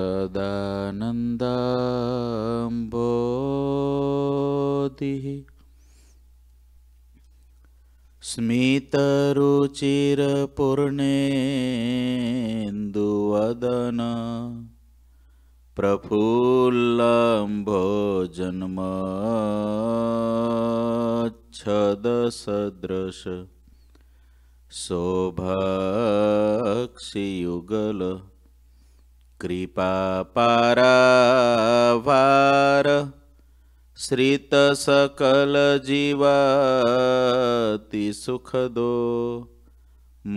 सदानन्दाम्बोधिः स्मितरुचिरपूर्णेन्दुवदन प्रफुल्लम्भो जन्मच्छदसदृश शोभाक्षियुगल कृपापारावार श्रितसकलजीवा सुखदो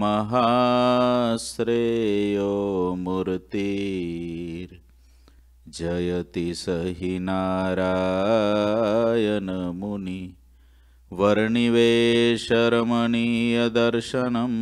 महाश्रेयो मूर्तिर् जयति सहि नारायणमुनि वर्णिवेशरमणीयदर्शनम्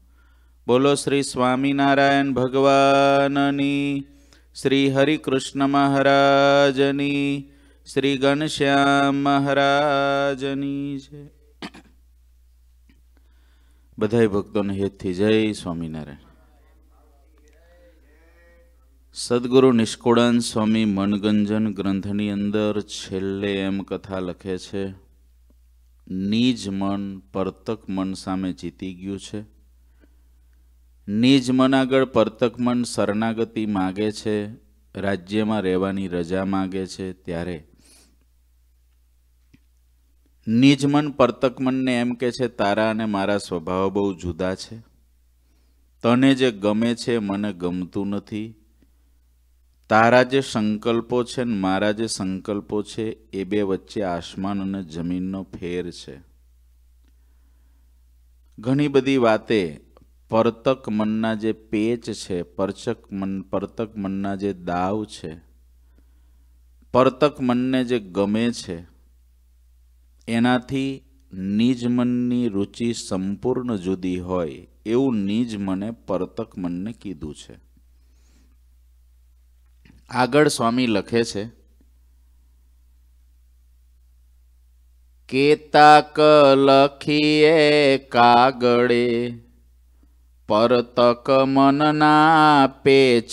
બોલો શ્રી સ્વામિનારાયણ ભગવાનની શ્રી હરિકૃષ્ણ મહારાજની શ્રી ઘનશ્યામ મહારાજની છે બધા ભક્તોને હેતથી જય સ્વામિનારાયણ સદગુરુ નિષ્કુળાન સ્વામી મનગંજન ગ્રંથની અંદર છેલ્લે એમ કથા લખે છે નીજ મન પરતક મન સામે જીતી ગયું છે નિજ મનાગળ પરતકમન શરણાગતિ માગે છે રાજ્યમાં રહેવાની રજા માગે છે ત્યારે નિજમન પરતકમનને એમ કે છે તારા અને મારા સ્વભાવ બહુ જુદા છે તને જે ગમે છે મને ગમતું નથી તારા જે સંકલ્પો છે ને મારા જે સંકલ્પો છે એ બે વચ્ચે આસમાન અને જમીનનો ફેર છે ઘણી બધી વાતે પરતક મનના જે પેચ છે પરચક મન પરતક મનના જે દાવ છે પરતક મનને જે ગમે છે એનાથી નિજ મનની રુચિ સંપૂર્ણ જુદી હોય એવું નિજ મને પરતક મનને કીધું છે આગળ સ્વામી લખે છે કેતાક લખીએ કાગળે પરતક મનના પેચ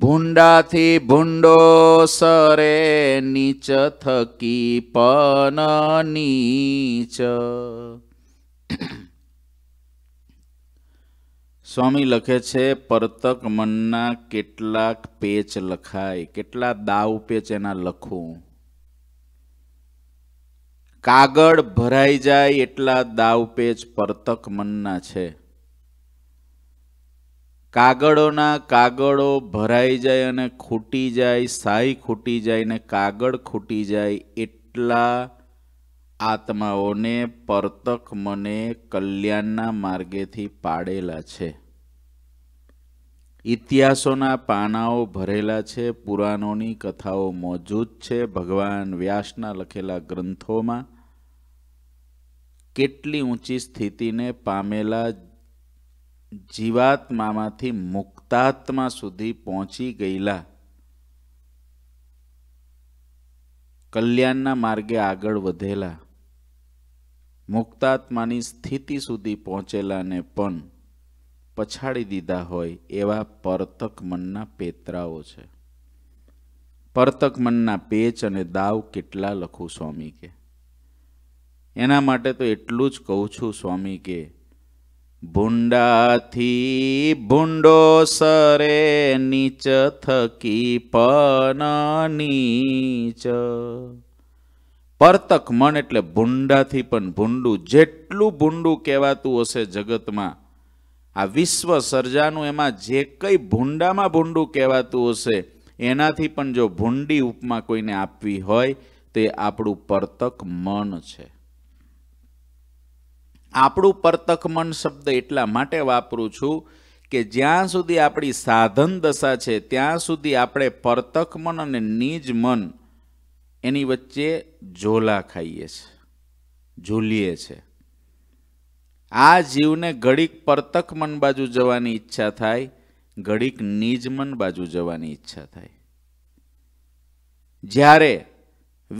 ભૂંડાથી ભૂંડો સરે નીચ થકી પન નીચ સ્વામી લખે છે પરતક મનના કેટલાક પેચ લખાય કેટલા દાવ પેચ એના લખું કાગળ ભરાઈ જાય એટલા દાવપેચ પરતક મનના છે કાગળોના કાગળો ભરાઈ જાય અને ખૂટી જાય સાઈ ખૂટી જાય ને કાગળ ખૂટી જાય એટલા આત્માઓને પરતક મને કલ્યાણના માર્ગેથી પાડેલા છે ઇતિહાસોના પાનાઓ ભરેલા છે પુરાણોની કથાઓ મોજૂદ છે ભગવાન વ્યાસના લખેલા ગ્રંથોમાં કેટલી ઊંચી સ્થિતિને પામેલા જીવાત્મામાંથી મુક્તાત્મા સુધી પહોંચી ગયેલા કલ્યાણના માર્ગે આગળ વધેલા મુક્તાત્માની સ્થિતિ સુધી પહોંચેલાને પણ પછાડી દીધા હોય એવા પરતક મનના પેતરાઓ છે પરતક મનના પેચ અને દાવ કેટલા લખું સ્વામી કે એના માટે તો એટલું જ કહું છું સ્વામી કે ભૂંડાથી ભૂંડો સરે નીચ થકી પન નીચ પરતક મન એટલે ભૂંડાથી પણ ભૂંડું જેટલું ભૂંડું કહેવાતું હશે જગતમાં આ વિશ્વ સર્જાનું એમાં જે કંઈ ભૂંડામાં ભૂંડું કહેવાતું હશે એનાથી પણ જો ભૂંડી ઉપમા કોઈને આપવી હોય તે આપણું પરતક મન છે આપણું પરતકમન શબ્દ એટલા માટે વાપરું છું કે જ્યાં સુધી આપણી સાધન દશા છે ત્યાં સુધી આપણે પરતક મન અને નિજ મન એની વચ્ચે ઝોલા ખાઈએ છીએ ઝૂલીએ છે આ જીવને ઘડીક પરતક મન બાજુ જવાની ઈચ્છા થાય ઘડીક નિજ મન બાજુ જવાની ઈચ્છા થાય જ્યારે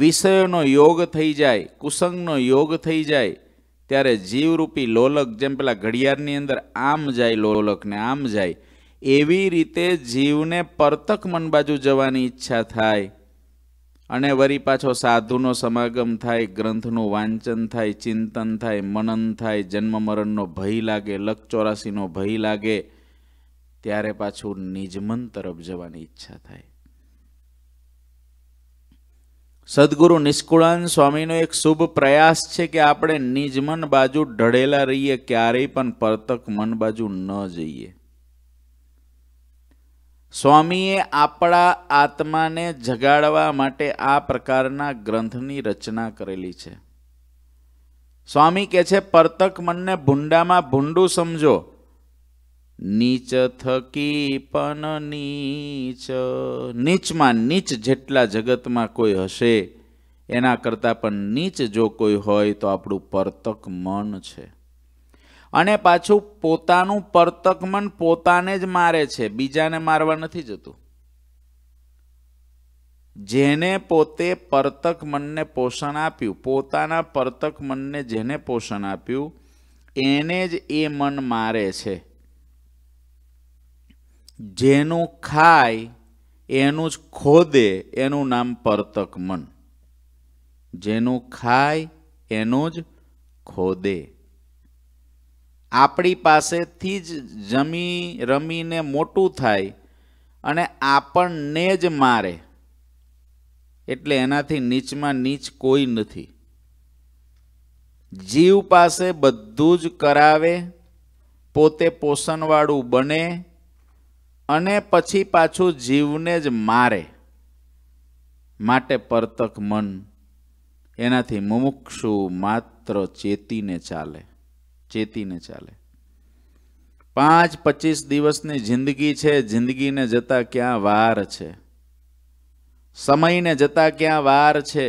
વિષયોનો યોગ થઈ જાય કુસંગનો યોગ થઈ જાય ત્યારે જીવરૂપી લોલક જેમ પેલા ઘડિયાળની અંદર આમ જાય લોલકને આમ જાય એવી રીતે જીવને પરતક મન બાજુ જવાની ઈચ્છા થાય અને વરી પાછો સાધુનો સમાગમ થાય ગ્રંથનું વાંચન થાય ચિંતન થાય મનન થાય જન્મ મરણનો ભય લાગે લક ચોરાસીનો ભય લાગે ત્યારે પાછું નિજમન તરફ જવાની ઈચ્છા થાય સદગુરુ નિષ્કુળાન સ્વામીનો એક શુભ પ્રયાસ છે કે આપણે નિજ મન બાજુ ઢળેલા રહીએ ક્યારેય પણ પરતક મન બાજુ ન જઈએ સ્વામીએ આપણા આત્માને જગાડવા માટે આ પ્રકારના ગ્રંથની રચના કરેલી છે સ્વામી કહે છે પરતક મનને ભૂંડામાં ભૂંડું સમજો નીચ થકી પણ નીચ નીચમાં નીચ જેટલા જગતમાં કોઈ હશે એના કરતાં પણ નીચ જો કોઈ હોય તો આપણું પરતક મન છે અને પાછું પોતાનું પરતક મન પોતાને જ મારે છે બીજાને મારવા નથી જતું જેને પોતે પરતક મનને પોષણ આપ્યું પોતાના પરતક મનને જેને પોષણ આપ્યું એને જ એ મન મારે છે જેનું ખાય એનું જ ખોદે એનું નામ પરતક મન જેનું ખાય એનું જ ખોદે આપણી પાસેથી જ જમી રમીને મોટું થાય અને આપણને જ મારે એટલે એનાથી નીચમાં નીચ કોઈ નથી જીવ પાસે બધું જ કરાવે પોતે પોષણવાળું બને અને પછી પાછું જીવને જ મારે માટે પરતક મન એનાથી મુમુક્ષુ માત્ર ચેતીને ચાલે ચેતીને ચાલે પાંચ પચીસ દિવસની જિંદગી છે જિંદગીને જતા ક્યાં વાર છે સમયને જતા ક્યાં વાર છે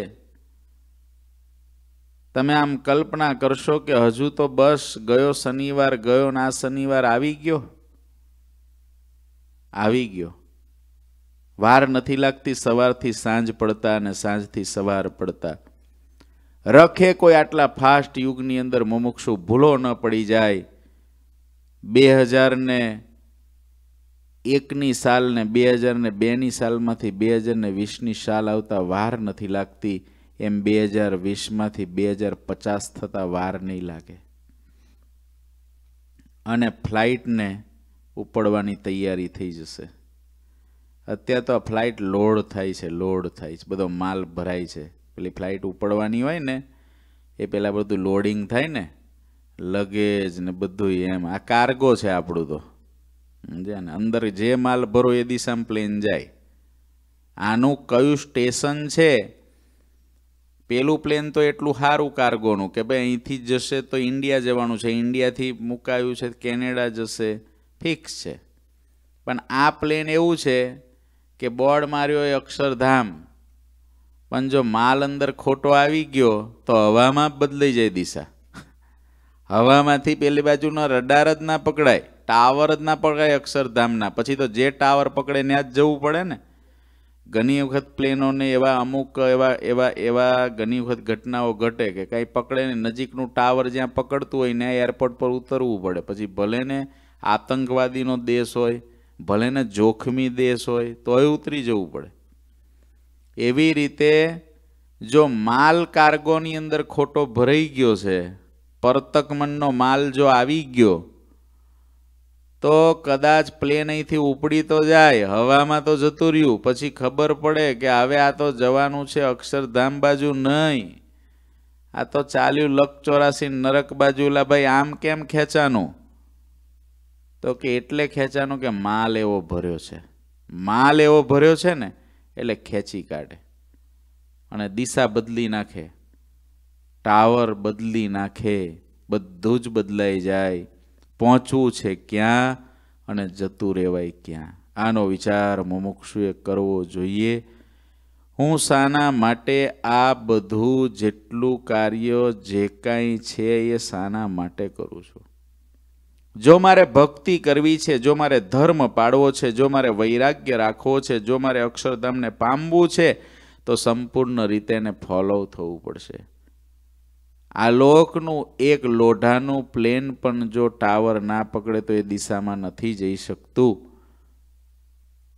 તમે આમ કલ્પના કરશો કે હજુ તો બસ ગયો શનિવાર ગયો ના શનિવાર આવી ગયો આવી ગયો વાર નથી લાગતી સવારથી સાંજ પડતા અને સાંજથી સવાર પડતા રખે કોઈ આટલા ફાસ્ટ યુગની અંદર મુમુક્ષુ ભૂલો ન પડી જાય બે હજારને એકની સાલને બે હજારને બેની સાલમાંથી બે હજારને વીસની સાલ આવતા વાર નથી લાગતી એમ બે હજાર વીસમાંથી બે હજાર પચાસ થતા વાર નહીં લાગે અને ફ્લાઇટને ઉપડવાની તૈયારી થઈ જશે અત્યારે તો આ ફ્લાઇટ લોડ થાય છે લોડ થાય છે બધો માલ ભરાય છે પેલી ફ્લાઇટ ઉપડવાની હોય ને એ પહેલાં બધું લોડિંગ થાય ને લગેજ ને બધું એમ આ કાર્ગો છે આપણું તો સમજ્યા ને અંદર જે માલ ભરો એ દિશામાં પ્લેન જાય આનું કયું સ્ટેશન છે પેલું પ્લેન તો એટલું સારું કાર્ગોનું કે ભાઈ અહીંથી જશે તો ઇન્ડિયા જવાનું છે ઇન્ડિયાથી મુકાયું છે કેનેડા જશે ફિક્સ છે પણ આ પ્લેન એવું છે કે બોર્ડ માર્યો એ અક્ષરધામ પણ જો માલ અંદર ખોટો આવી ગયો તો હવામાં બદલાઈ જાય દિશા હવામાંથી પેલી બાજુનો રડાર જ ના પકડાય ટાવર જ ના પકડાય અક્ષરધામના પછી તો જે ટાવર પકડે ત્યાં જ જવું પડે ને ઘણી વખત પ્લેનોને એવા અમુક એવા એવા એવા ઘણી વખત ઘટનાઓ ઘટે કે કાંઈ પકડે ને નજીકનું ટાવર જ્યાં પકડતું હોય ત્યાં એરપોર્ટ પર ઉતરવું પડે પછી ભલે ને આતંકવાદીનો દેશ હોય ભલે ને જોખમી દેશ હોય તોય ઉતરી જવું પડે એવી રીતે જો માલ કાર્ગોની અંદર ખોટો ભરાઈ ગયો છે પરતકમનનો માલ જો આવી ગયો તો કદાચ પ્લેન અહીંથી ઉપડી તો જાય હવામાં તો જતું રહ્યું પછી ખબર પડે કે હવે આ તો જવાનું છે અક્ષરધામ બાજુ નહીં આ તો ચાલ્યું લક ચોરાસી નરક બાજુ ભાઈ આમ કેમ ખેંચાનું તો કે એટલે ખેંચાનો કે માલ એવો ભર્યો છે માલ એવો ભર્યો છે ને એટલે ખેંચી કાઢે અને દિશા બદલી નાખે ટાવર બદલી નાખે બધું જ બદલાઈ જાય પહોંચવું છે ક્યાં અને જતું રહેવાય ક્યાં આનો વિચાર મુમુક્ષુએ કરવો જોઈએ હું શાના માટે આ બધું જેટલું કાર્ય જે કાંઈ છે એ શાના માટે કરું છું જો મારે ભક્તિ કરવી છે જો મારે ધર્મ પાળવો છે જો મારે વૈરાગ્ય રાખવો છે જો મારે અક્ષરધામને પામવું છે તો સંપૂર્ણ રીતે એને ફોલો થવું પડશે આ લોકનું એક લોઢાનું પ્લેન પણ જો ટાવર ના પકડે તો એ દિશામાં નથી જઈ શકતું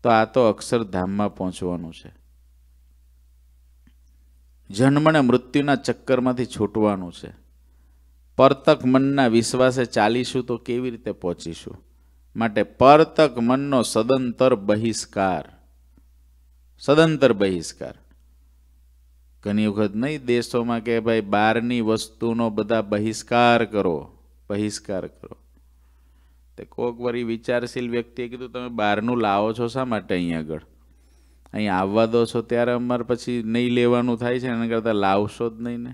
તો આ તો અક્ષરધામમાં પહોંચવાનું છે જન્મને મૃત્યુના ચક્કરમાંથી છૂટવાનું છે પરતક મનના વિશ્વાસે ચાલીશું તો કેવી રીતે પહોંચીશું માટે પરતક મનનો સદંતર બહિષ્કાર સદંતર બહિષ્કાર ઘણી વખત નહીં દેશોમાં કે ભાઈ બહારની વસ્તુનો બધા બહિષ્કાર કરો બહિષ્કાર કરો તે કોક વરી વિચારશીલ વ્યક્તિએ કીધું તમે બહારનું લાવો છો શા માટે અહીંયા આગળ અહીં આવવા દો છો ત્યારે અમારે પછી નહીં લેવાનું થાય છે એના કરતાં લાવશો જ નહીં ને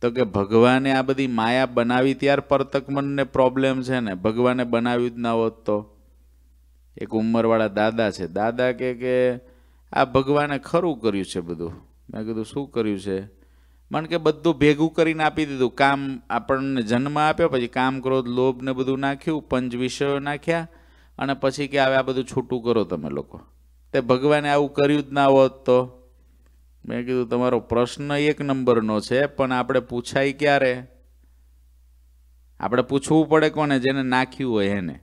તો કે ભગવાને આ બધી માયા બનાવી ત્યાર પરતકમનને પ્રોબ્લેમ છે ને ભગવાને બનાવ્યું જ ના હોત તો એક ઉંમરવાળા દાદા છે દાદા કે કે આ ભગવાને ખરું કર્યું છે બધું મેં કીધું શું કર્યું છે મને કે બધું ભેગું કરીને આપી દીધું કામ આપણને જન્મ આપ્યો પછી કામ ક્રોધ લોભ ને બધું નાખ્યું પંચ વિષયો નાખ્યા અને પછી કે હવે આ બધું છૂટું કરો તમે લોકો તે ભગવાને આવું કર્યું જ ના હોત તો મેં કીધું તમારો પ્રશ્ન એક નંબરનો છે પણ આપણે પૂછાય ક્યારે આપણે પૂછવું પડે કોને જેને નાખ્યું હોય એને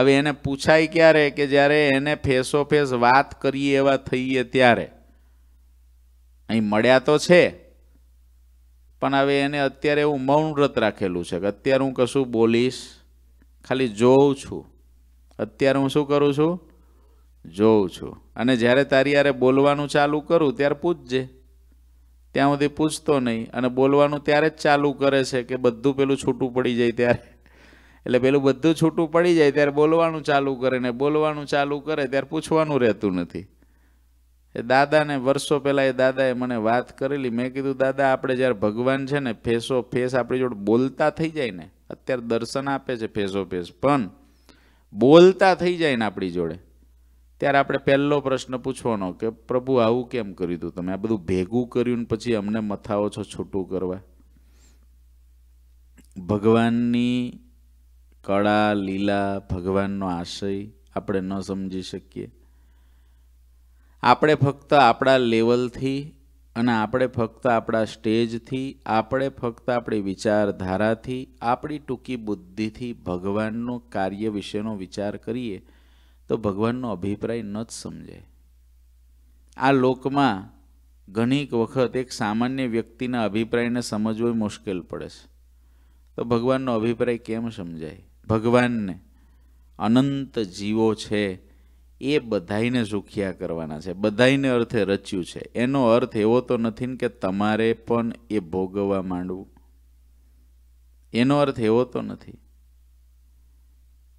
હવે એને પૂછાય ક્યારે કે જ્યારે એને ફેસો ફેસ વાત કરીએ એવા થઈએ ત્યારે અહીં મળ્યા તો છે પણ હવે એને અત્યારે એવું મૌન વ્રત રાખેલું છે કે અત્યારે હું કશું બોલીશ ખાલી જોઉં છું અત્યારે હું શું કરું છું જોઉં છું અને જ્યારે તારી યારે બોલવાનું ચાલુ કરું ત્યારે પૂછજે ત્યાં સુધી પૂછતો નહીં અને બોલવાનું ત્યારે જ ચાલુ કરે છે કે બધું પેલું છૂટું પડી જાય ત્યારે એટલે પેલું બધું છૂટું પડી જાય ત્યારે બોલવાનું ચાલુ કરે ને બોલવાનું ચાલુ કરે ત્યારે પૂછવાનું રહેતું નથી એ દાદાને વર્ષો પહેલાં એ દાદાએ મને વાત કરેલી મેં કીધું દાદા આપણે જ્યારે ભગવાન છે ને ફેસો ફેસ આપણી જોડે બોલતા થઈ જાય ને અત્યારે દર્શન આપે છે ફેસો ફેસ પણ બોલતા થઈ જાય ને આપણી જોડે ત્યારે આપણે પહેલો પ્રશ્ન પૂછવાનો કે પ્રભુ આવું કેમ કર્યું હતું તમે આ બધું ભેગું કર્યું ને પછી અમને મથાઓ છો છૂટું કરવા ભગવાનની કળા લીલા ભગવાનનો આશય આપણે ન સમજી શકીએ આપણે ફક્ત આપણા લેવલથી અને આપણે ફક્ત આપણા સ્ટેજથી આપણે ફક્ત આપણી વિચારધારાથી આપણી ટૂંકી બુદ્ધિથી ભગવાનનું કાર્ય વિશેનો વિચાર કરીએ તો ભગવાનનો અભિપ્રાય ન જ સમજાય આ લોકમાં ઘણીક વખત એક સામાન્ય વ્યક્તિના અભિપ્રાયને સમજવો મુશ્કેલ પડે છે તો ભગવાનનો અભિપ્રાય કેમ સમજાય ભગવાનને અનંત જીવો છે એ બધાઈને સુખિયા કરવાના છે બધાઈને અર્થે રચ્યું છે એનો અર્થ એવો તો નથી કે તમારે પણ એ ભોગવવા માંડવું એનો અર્થ એવો તો નથી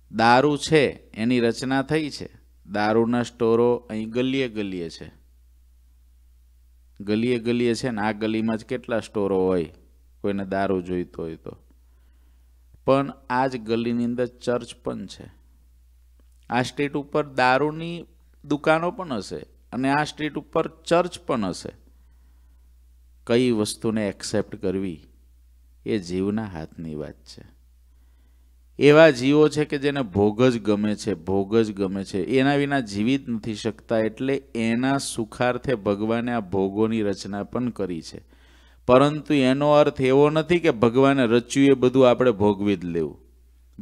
દારૂ છે એની રચના થઈ છે દારૂના સ્ટોરો અહીં ગલીએ ગલીએ છે ગલીએ ગલીએ છે ને આ ગલીમાં જ કેટલા સ્ટોરો હોય કોઈને દારૂ જોઈતો હોય તો પણ આ જ ગલીની અંદર ચર્ચ પણ છે આ સ્ટ્રીટ ઉપર દારૂની દુકાનો પણ હશે અને આ સ્ટ્રીટ ઉપર ચર્ચ પણ હશે કઈ વસ્તુને એક્સેપ્ટ કરવી એ જીવના હાથની વાત છે એવા જીવો છે કે જેને ભોગ જ ગમે છે ભોગ જ ગમે છે એના વિના જીવિત નથી શકતા એટલે એના સુખાર્થે ભગવાને આ ભોગોની રચના પણ કરી છે પરંતુ એનો અર્થ એવો નથી કે ભગવાને રચ્યું એ બધું આપણે ભોગવી જ લેવું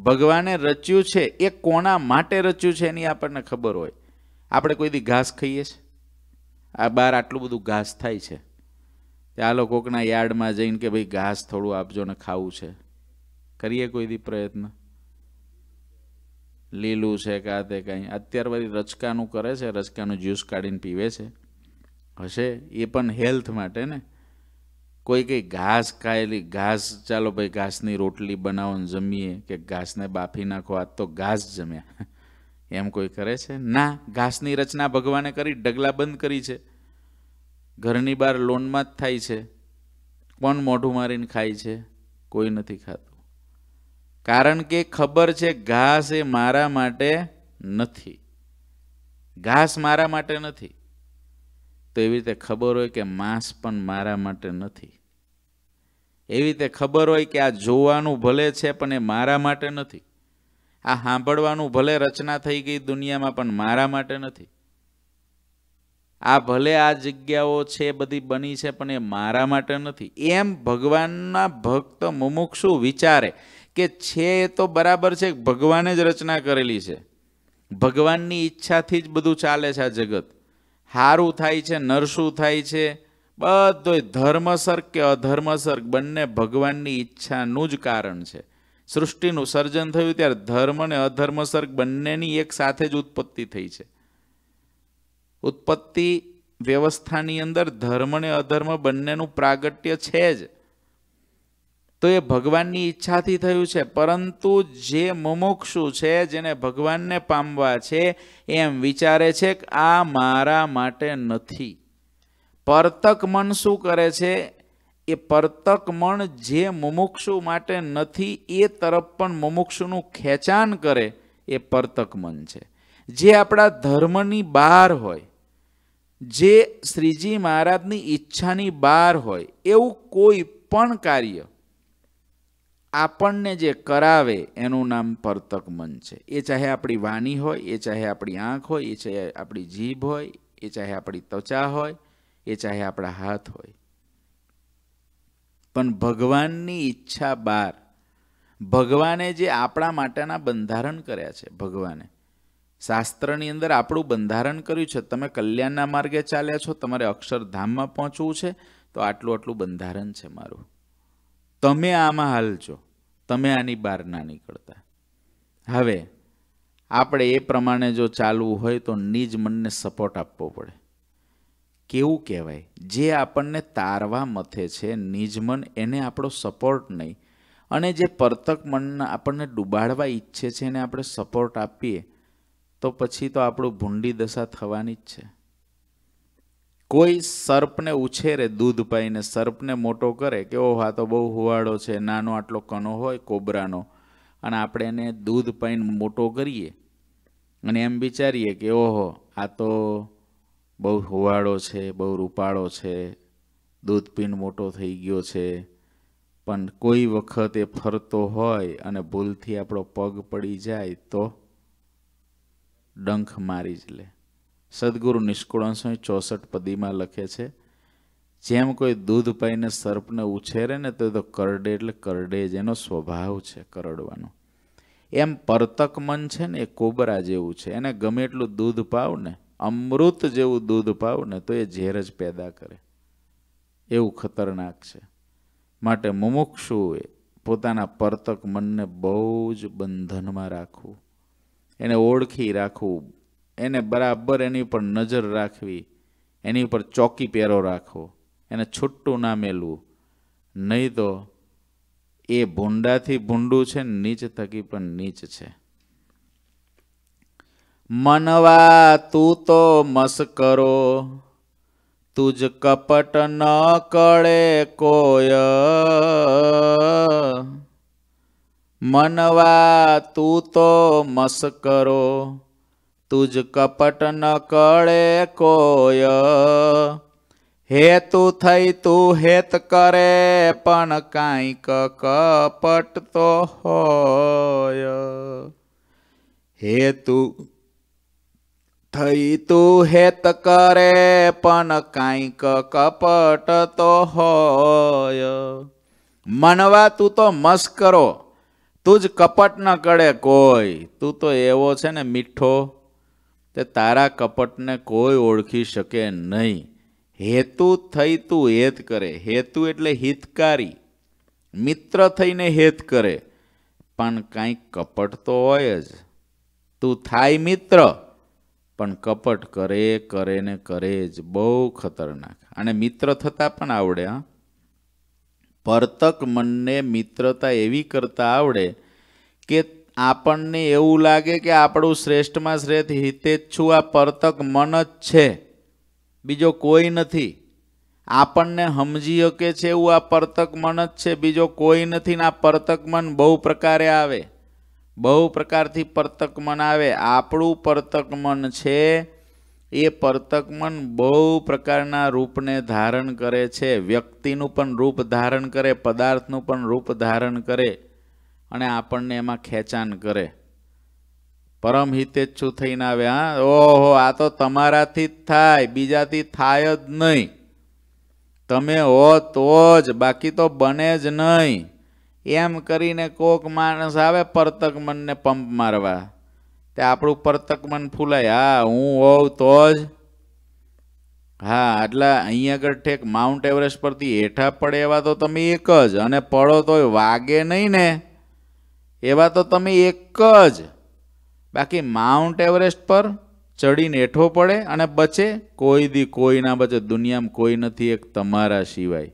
ભગવાને રચ્યું છે એ કોના માટે રચ્યું છે એની આપણને ખબર હોય આપણે કોઈ કોઈથી ઘાસ ખાઈએ છીએ આ બહાર આટલું બધું ઘાસ થાય છે ચાલો કોકના યાર્ડમાં જઈને કે ભાઈ ઘાસ થોડું આપજો ને ખાવું છે કરીએ કોઈ દી પ્રયત્ન લીલું છે કે આ તે કંઈ અત્યાર બધી રચકાનું કરે છે રચકાનું જ્યુસ કાઢીને પીવે છે હશે એ પણ હેલ્થ માટે ને કોઈ કંઈ ઘાસ ખાયેલી ઘાસ ચાલો ભાઈ ઘાસની રોટલી બનાવો ને જમીએ કે ઘાસને બાફી નાખો આજ તો ઘાસ જમ્યા એમ કોઈ કરે છે ના ઘાસની રચના ભગવાને કરી ડગલા બંધ કરી છે ઘરની બહાર લોનમાં જ થાય છે કોણ મોઢું મારીને ખાય છે કોઈ નથી ખાતું કારણ કે ખબર છે ઘાસ એ મારા માટે નથી ઘાસ મારા માટે નથી તો એવી રીતે ખબર હોય કે માંસ પણ મારા માટે નથી એવી રીતે ખબર હોય કે આ જોવાનું ભલે છે પણ એ મારા માટે નથી આ સાંભળવાનું ભલે રચના થઈ ગઈ દુનિયામાં પણ મારા માટે નથી આ ભલે આ જગ્યાઓ છે બધી બની છે પણ એ મારા માટે નથી એમ ભગવાનના ભક્ત મુમુક્ષુ વિચારે કે છે એ તો બરાબર છે ભગવાને જ રચના કરેલી છે ભગવાનની ઈચ્છાથી જ બધું ચાલે છે આ જગત હારું થાય છે નરસું થાય છે બધોય ધર્મસર્ગ કે અધર્મસર્ગ બંને ભગવાનની ઈચ્છાનું જ કારણ છે સૃષ્ટિનું સર્જન થયું ત્યારે ધર્મ અને અધર્મ બંનેની એક સાથે જ ઉત્પત્તિ થઈ છે ઉત્પત્તિ વ્યવસ્થાની અંદર ધર્મ અને અધર્મ બંનેનું પ્રાગટ્ય છે જ તો એ ભગવાનની ઈચ્છાથી થયું છે પરંતુ જે મુમુક્ષુ છે જેને ભગવાનને પામવા છે એમ વિચારે છે કે આ મારા માટે નથી પરતક મન શું કરે છે એ પરતક મન જે મુમુક્ષુ માટે નથી એ તરફ પણ મુમુક્ષુનું ખેંચાણ કરે એ પરતક મન છે જે આપણા ધર્મની બહાર હોય જે શ્રીજી મહારાજની ઈચ્છાની બહાર હોય એવું કોઈ પણ કાર્ય આપણને જે કરાવે એનું નામ પરતક મન છે એ ચાહે આપણી વાની હોય એ ચાહે આપણી આંખ હોય એ ચાહે આપણી જીભ હોય એ ચાહે આપણી ત્વચા હોય એ ચાહે આપણા હાથ હોય પણ ભગવાનની ઈચ્છા બાર ભગવાને જે આપણા માટેના બંધારણ કર્યા છે ભગવાને શાસ્ત્રની અંદર આપણું બંધારણ કર્યું છે તમે કલ્યાણના માર્ગે ચાલ્યા છો તમારે અક્ષરધામમાં પહોંચવું છે તો આટલું આટલું બંધારણ છે મારું તમે આમાં હાલજો તમે આની બહાર ના નીકળતા હવે આપણે એ પ્રમાણે જો ચાલવું હોય તો નિજ મનને સપોર્ટ આપવો પડે કેવું કહેવાય જે આપણને તારવા મથે છે નિજ મન એને આપણો સપોર્ટ નહીં અને જે પરતક મનના આપણને ડૂબાડવા ઈચ્છે છે એને આપણે સપોર્ટ આપીએ તો પછી તો આપણું ભૂંડી દશા થવાની જ છે કોઈ સર્પને ઉછેરે દૂધ પાઈને સર્પને મોટો કરે કે ઓહ આ તો બહુ હુવાડો છે નાનો આટલો કનો હોય કોબરાનો અને આપણે એને દૂધ પાઈને મોટો કરીએ અને એમ વિચારીએ કે ઓહો આ તો બહુ હુવાડો છે બહુ રૂપાળો છે દૂધ પીને મોટો થઈ ગયો છે પણ કોઈ વખત એ ફરતો હોય અને ભૂલથી આપણો પગ પડી જાય તો ડંખ મારી જ લે સદગુરુ નિષ્કુળાંશ ચોસઠ પદીમાં લખે છે જેમ કોઈ દૂધ પાઈને સર્પને ઉછેરે ને તો તો કરડે એટલે કરડે જ એનો સ્વભાવ છે કરડવાનો એમ પરતક મન છે ને એ કોબરા જેવું છે એને ગમે એટલું દૂધ પાવ ને અમૃત જેવું દૂધ પાવ ને તો એ ઝેર જ પેદા કરે એવું ખતરનાક છે માટે મુમુક્ષુએ પોતાના પરતક મનને બહુ જ બંધનમાં રાખવું એને ઓળખી રાખવું એને બરાબર એની પર નજર રાખવી એની ઉપર ચોકી પહેરો રાખવો એને છૂટું ના મેલવું નહીં તો એ ભૂંડાથી ભૂંડું છે નીચ થકી પણ નીચ છે મનવા તું તો મસ કરો તુજ કપટ ન કળે કોય મનવા તું તો મસ કરો તુજ કપટ ન કળે કોય હેતુ થઈ તું હેત કરે પણ કાંઈક કપટ તો હોય હેતુ થઈ તું હેત કરે પણ કાંઈક કપટ તો હોય મનવા તું તો મસ્કરો તું જ કપટ ન કળે કોઈ તું તો એવો છે ને મીઠો તે તારા કપટને કોઈ ઓળખી શકે નહીં હેતુ થઈ તું હેત કરે હેતુ એટલે હિતકારી મિત્ર થઈને હેત કરે પણ કાંઈ કપટ તો હોય જ તું થાય મિત્ર પણ કપટ કરે કરે ને કરે જ બહુ ખતરનાક અને મિત્ર થતાં પણ આવડે હા પરતક મનને મિત્રતા એવી કરતા આવડે કે આપણને એવું લાગે કે આપણું શ્રેષ્ઠમાં શ્રેષ્ઠ હિતેચ્છુ આ પરતક મન જ છે બીજો કોઈ નથી આપણને સમજી શકે છે એવું આ પરતક મન જ છે બીજો કોઈ નથી ને આ પરતક મન બહુ પ્રકારે આવે બહુ પ્રકારથી પરતક મન આવે આપણું પરતક મન છે એ પરતક મન બહુ પ્રકારના રૂપને ધારણ કરે છે વ્યક્તિનું પણ રૂપ ધારણ કરે પદાર્થનું પણ રૂપ ધારણ કરે અને આપણને એમાં ખેંચાણ કરે પરમ હિતેચ્છુ થઈને આવ્યા ઓહો આ તો તમારાથી જ થાય બીજાથી થાય જ નહીં તમે હો તો જ બાકી તો બને જ નહીં એમ કરીને કોક માણસ આવે પરતક મનને પંપ મારવા તે આપણું પરતક મન ફૂલાય હા હું હોઉં તો જ હા એટલે અહીંયા આગળ ઠેક માઉન્ટ એવરેસ્ટ પરથી હેઠા પડે એવા તો તમે એક જ અને પડો તોય વાગે નહીં ને એવા તો તમે એક જ બાકી માઉન્ટ એવરેસ્ટ પર ચડીને હેઠો પડે અને બચે કોઈ દી કોઈ ના બચે દુનિયામાં કોઈ નથી એક તમારા સિવાય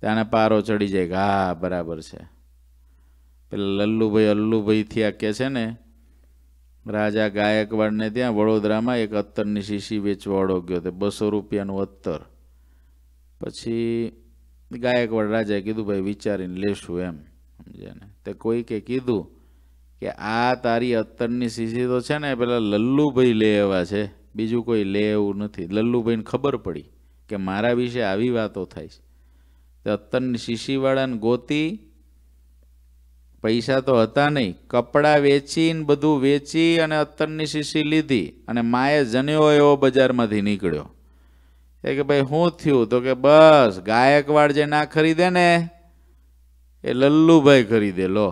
ત્યાંને પારો ચડી જાય હા બરાબર છે પેલા લલ્લુભાઈ અલ્લુભાઈ થયા કહે છે ને રાજા ગાયકવાડને ત્યાં વડોદરામાં એક અત્તરની શીશી વેચવાડો ગયો તે બસો રૂપિયાનું અત્તર પછી ગાયકવાડ રાજાએ કીધું ભાઈ વિચારીને લેશું એમ સમજાને તે કોઈકે કીધું કે આ તારી અત્તરની શીશી તો છે ને પેલા લલ્લુભાઈ લે એવા છે બીજું કોઈ લે એવું નથી લલ્લુભાઈને ખબર પડી કે મારા વિશે આવી વાતો થાય છે તે અત્તરની શીશીવાળાને ગોતી પૈસા તો હતા નહીં કપડાં વેચીને બધું વેચી અને અત્તરની શીશી લીધી અને માએ જન્યો એવો બજારમાંથી નીકળ્યો એ કે ભાઈ શું થયું તો કે બસ ગાયકવાડ જે ના ખરીદે ને એ લલ્લુભાઈ કરી દે લો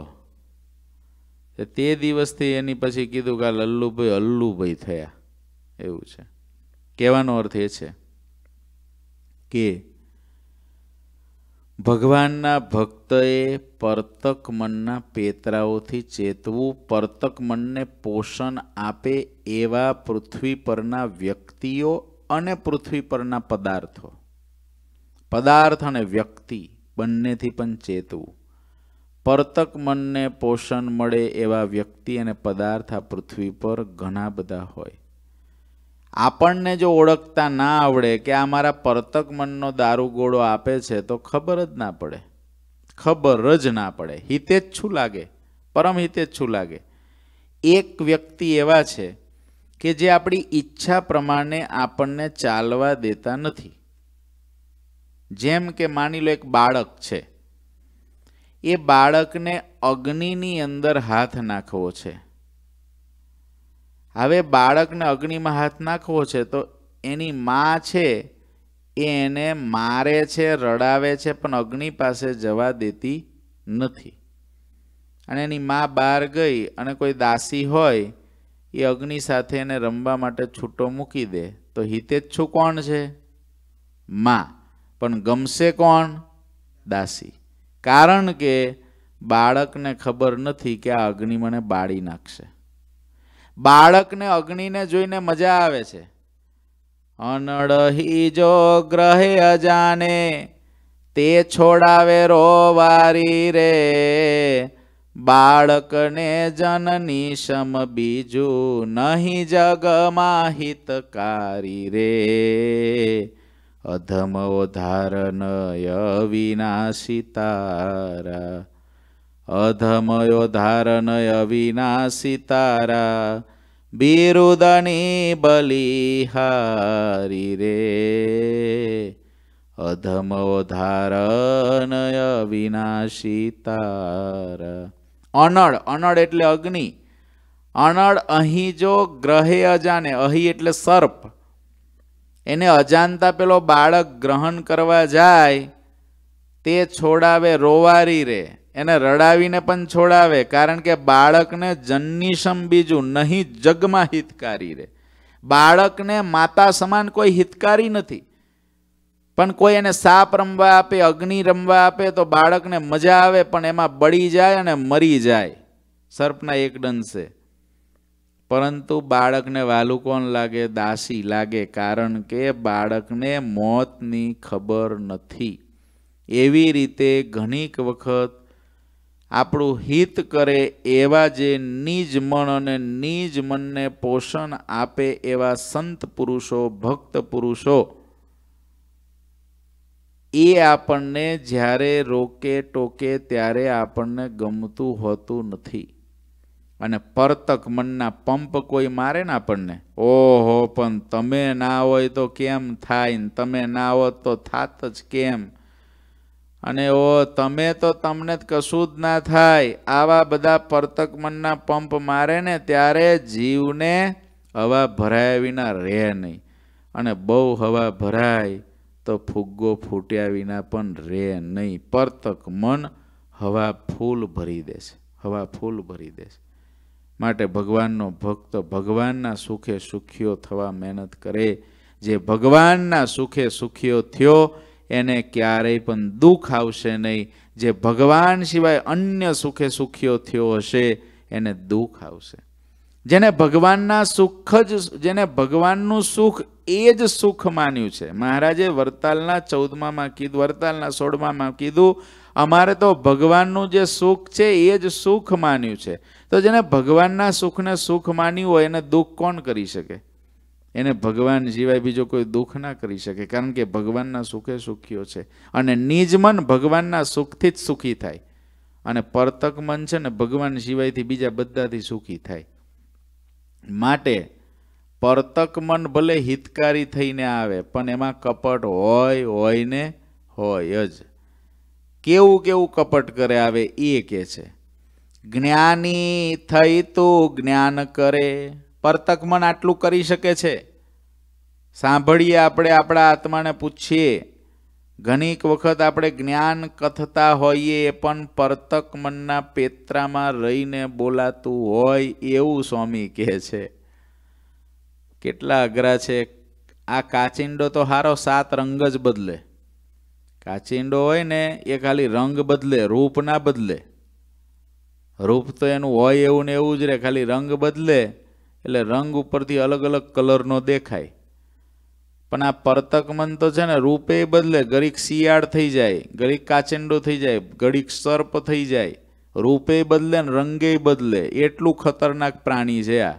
તે દિવસથી એની પછી કીધું કે આ લલ્લુભાઈ અલ્લુભાઈ થયા એવું છે કહેવાનો અર્થ એ છે કે ભગવાનના ભક્તએ પરતક મનના પેતરાઓથી ચેતવું પરતક મનને પોષણ આપે એવા પૃથ્વી પરના વ્યક્તિઓ અને પૃથ્વી પરના પદાર્થો પદાર્થ અને વ્યક્તિ બંનેથી પણ ચેતવું પરતક મનને પોષણ મળે એવા વ્યક્તિ અને પદાર્થ આ પૃથ્વી પર ઘણા બધા હોય આપણને જો ઓળખતા ના આવડે કે આ મારા પરતક મનનો દારૂગોળો આપે છે તો ખબર જ ના પડે ખબર જ ના પડે છું લાગે પરમ છું લાગે એક વ્યક્તિ એવા છે કે જે આપણી ઈચ્છા પ્રમાણે આપણને ચાલવા દેતા નથી જેમ કે માની લો એક બાળક છે એ બાળકને અગ્નિની અંદર હાથ નાખવો છે હવે બાળકને અગ્નિમાં હાથ નાખવો છે તો એની મા છે એ એને મારે છે રડાવે છે પણ અગ્નિ પાસે જવા દેતી નથી અને એની મા બહાર ગઈ અને કોઈ દાસી હોય એ અગ્નિ સાથે એને રમવા માટે છૂટો મૂકી દે તો હિતેચ્છુ કોણ છે માં પણ ગમશે કોણ દાસી કારણ કે બાળકને ખબર નથી કે આ અગ્નિ મને બાળી નાખશે બાળકને અગ્નિને જોઈને મજા આવે છે અનડહી જો ગ્રહે અજાને તે છોડાવે રોવારી રે બાળકને જનની સમ બીજું નહીં જગમાં હિતકારી રે અધમયોધારનય અવિનાશિતારા અધમયોધારનય અવિનાશિતારા બિરુદની બલિહારી રે અધમોધારનય વિનાશિતાર અનળ અનળ એટલે અગ્નિ અનળ અહીં જો ગ્રહે અજાને અહીં એટલે સર્પ એને અજાણતા પેલો બાળક ગ્રહણ કરવા જાય તે છોડાવે રોવારી રે એને રડાવીને પણ છોડાવે કારણ કે બાળકને જન્નીશમ બીજું નહીં જગમાં હિતકારી રે બાળકને માતા સમાન કોઈ હિતકારી નથી પણ કોઈ એને સાપ રમવા આપે અગ્નિ રમવા આપે તો બાળકને મજા આવે પણ એમાં બળી જાય અને મરી જાય સર્પના એક ડંસે પરંતુ બાળકને વાલું કોણ લાગે દાસી લાગે કારણ કે બાળકને મોતની ખબર નથી એવી રીતે ઘણીક વખત આપણું હિત કરે એવા જે નિજ મન અને નિજ મનને પોષણ આપે એવા સંત પુરુષો ભક્ત પુરુષો એ આપણને જ્યારે રોકે ટોકે ત્યારે આપણને ગમતું હોતું નથી અને પરતક મનના પંપ કોઈ મારે ને આપણને ઓહો પણ તમે ના હોય તો કેમ થાય ને તમે ના હોત તો થાત જ કેમ અને ઓ તમે તો તમને જ કશું જ ના થાય આવા બધા પરતક મનના પંપ મારે ને ત્યારે જીવને હવા ભરાયા વિના રહે નહીં અને બહુ હવા ભરાય તો ફુગ્ગો ફૂટ્યા વિના પણ રહે નહીં પરતક મન હવા ફૂલ ભરી દેશે હવા ફૂલ ભરી દેશે માટે ભગવાનનો ભક્ત ભગવાનના સુખે સુખીઓ થવા મહેનત કરે જે ભગવાનના સુખે સુખીઓ થયો એને ક્યારેય પણ દુઃખ આવશે નહીં જે ભગવાન સિવાય અન્ય સુખે સુખીઓ થયો હશે એને દુઃખ આવશે જેને ભગવાનના સુખ જ જેને ભગવાનનું સુખ એ જ સુખ માન્યું છે મહારાજે વરતાલના ચૌદમાં કીધું વરતાલના સોળમાં કીધું અમારે તો ભગવાનનું જે સુખ છે એ જ સુખ માન્યું છે તો જેને ભગવાનના સુખને સુખ માન્યું હોય એને દુઃખ કોણ કરી શકે એને ભગવાન સિવાય બીજો કોઈ દુઃખ ના કરી શકે કારણ કે ભગવાનના સુખે સુખ્યો છે અને નિજ મન ભગવાનના સુખથી જ સુખી થાય અને પરતક મન છે ને ભગવાન સિવાયથી બીજા બધાથી સુખી થાય માટે પરતક મન ભલે હિતકારી થઈને આવે પણ એમાં કપટ હોય હોય ને હોય જ કેવું કેવું કપટ કરે આવે એ કે છે જ્ઞાની થઈ તું જ્ઞાન કરે પરતક મન આટલું કરી શકે છે સાંભળીએ આપણે આપણા આત્માને પૂછીએ ઘણીક વખત આપણે જ્ઞાન કથતા હોઈએ એ પણ પરતક મનના પેત્રામાં રહીને બોલાતું હોય એવું સ્વામી કહે છે કેટલા અઘરા છે આ કાચિંડો તો હારો સાત રંગ જ બદલે કાચિંડો હોય ને એ ખાલી રંગ બદલે રૂપ ના બદલે રૂપ તો એનું હોય એવું ને એવું જ રહે ખાલી રંગ બદલે એટલે રંગ ઉપરથી અલગ અલગ કલરનો દેખાય પણ આ પરતક મન તો છે ને રૂપે બદલે ગરીક શિયાળ થઈ જાય ગરીક કાચેન્ડો થઈ જાય ગરીક સર્પ થઈ જાય રૂપે બદલે ને રંગે બદલે એટલું ખતરનાક પ્રાણી છે આ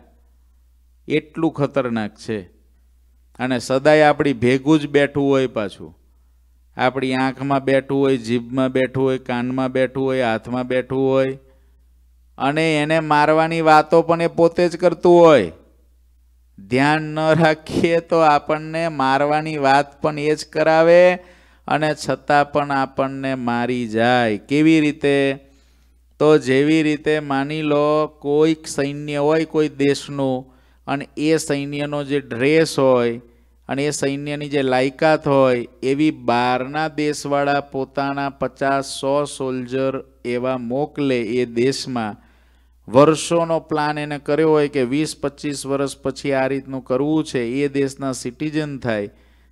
એટલું ખતરનાક છે અને સદાય આપણી ભેગું જ બેઠું હોય પાછું આપણી આંખમાં બેઠું હોય જીભમાં બેઠું હોય કાનમાં બેઠું હોય હાથમાં બેઠું હોય અને એને મારવાની વાતો પણ એ પોતે જ કરતું હોય ધ્યાન ન રાખીએ તો આપણને મારવાની વાત પણ એ જ કરાવે અને છતાં પણ આપણને મારી જાય કેવી રીતે તો જેવી રીતે માની લો કોઈક સૈન્ય હોય કોઈ દેશનું અને એ સૈન્યનો જે ડ્રેસ હોય અને એ સૈન્યની જે લાયકાત હોય એવી બહારના દેશવાળા પોતાના પચાસ સો સોલ્જર એવા મોકલે એ દેશમાં વર્ષોનો પ્લાન એને કર્યો હોય કે વીસ પચીસ વર્ષ પછી આ રીતનું કરવું છે એ દેશના સિટીઝન થાય